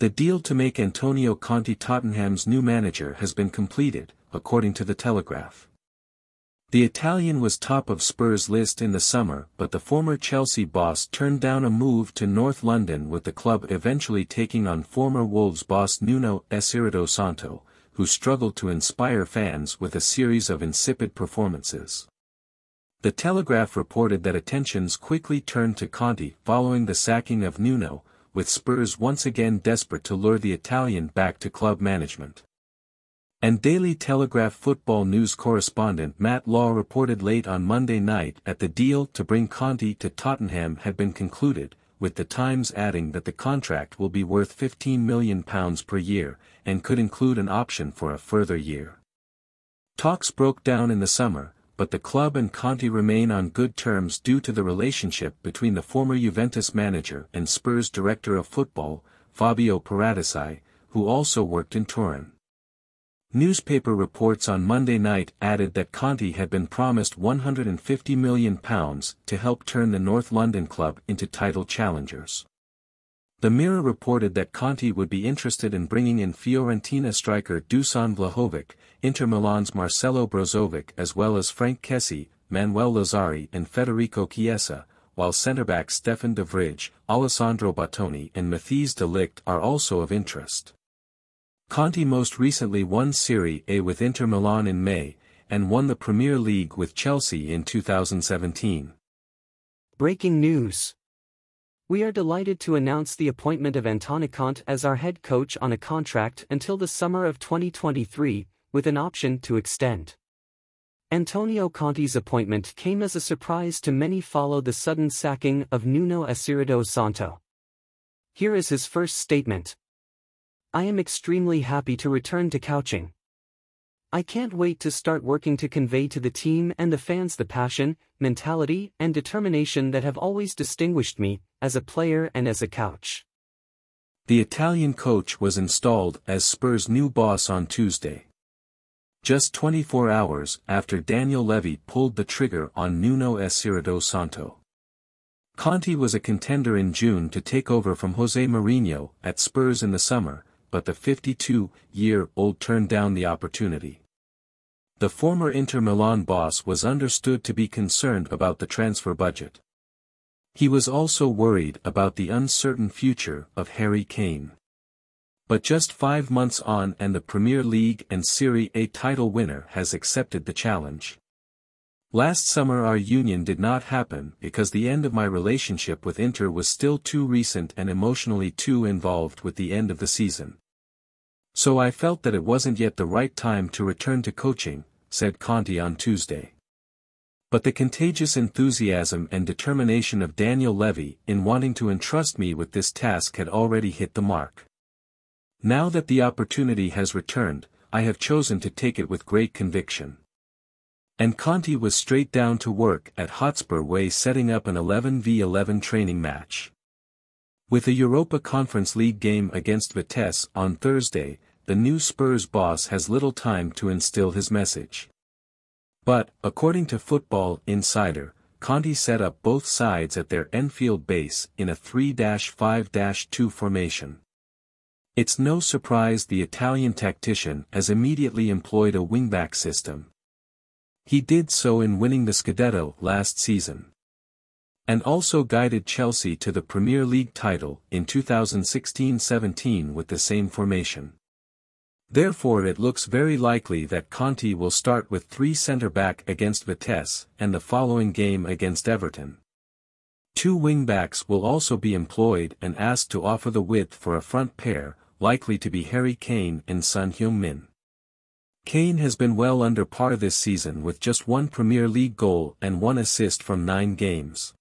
The deal to make Antonio Conte Tottenham's new manager has been completed, according to The Telegraph. The Italian was top of Spurs' list in the summer but the former Chelsea boss turned down a move to North London with the club eventually taking on former Wolves boss Nuno Espirito Santo, who struggled to inspire fans with a series of insipid performances. The Telegraph reported that attentions quickly turned to Conte following the sacking of Nuno, with Spurs once again desperate to lure the Italian back to club management. And Daily Telegraph football news correspondent Matt Law reported late on Monday night that the deal to bring Conti to Tottenham had been concluded, with the Times adding that the contract will be worth £15 million per year, and could include an option for a further year. Talks broke down in the summer, but the club and Conti remain on good terms due to the relationship between the former Juventus manager and Spurs director of football, Fabio Paratici, who also worked in Turin. Newspaper reports on Monday night added that Conti had been promised £150 million to help turn the North London club into title challengers. The Mirror reported that Conte would be interested in bringing in Fiorentina striker Dusan Vlahovic, Inter Milan's Marcelo Brozovic as well as Frank Kessi, Manuel Lazari and Federico Chiesa, while centre-back Stefan de Vrij, Alessandro Battoni and Mathis de Ligt are also of interest. Conte most recently won Serie A with Inter Milan in May, and won the Premier League with Chelsea in 2017. Breaking news we are delighted to announce the appointment of Antonio Kant as our head coach on a contract until the summer of 2023, with an option to extend. Antonio Conte's appointment came as a surprise to many following the sudden sacking of Nuno Espirito Santo. Here is his first statement. I am extremely happy to return to couching. I can't wait to start working to convey to the team and the fans the passion, mentality, and determination that have always distinguished me, as a player and as a coach. The Italian coach was installed as Spurs' new boss on Tuesday. Just 24 hours after Daniel Levy pulled the trigger on Nuno Espirito Santo. Conte was a contender in June to take over from Jose Mourinho at Spurs in the summer, but the 52-year-old turned down the opportunity the former Inter Milan boss was understood to be concerned about the transfer budget. He was also worried about the uncertain future of Harry Kane. But just five months on and the Premier League and Serie A title winner has accepted the challenge. Last summer our union did not happen because the end of my relationship with Inter was still too recent and emotionally too involved with the end of the season. So I felt that it wasn't yet the right time to return to coaching, said Conti on Tuesday. But the contagious enthusiasm and determination of Daniel Levy in wanting to entrust me with this task had already hit the mark. Now that the opportunity has returned, I have chosen to take it with great conviction. And Conti was straight down to work at Hotspur Way setting up an 11 v 11 training match. With a Europa Conference League game against Vitesse on Thursday, the new Spurs boss has little time to instill his message. But, according to Football Insider, Conti set up both sides at their Enfield base in a 3-5-2 formation. It's no surprise the Italian tactician has immediately employed a wingback system. He did so in winning the Scudetto last season. And also guided Chelsea to the Premier League title in 2016-17 with the same formation. Therefore it looks very likely that Conte will start with three centre-back against Vitesse and the following game against Everton. Two wing-backs will also be employed and asked to offer the width for a front pair, likely to be Harry Kane and Sun Heung-min. Kane has been well under par this season with just one Premier League goal and one assist from nine games.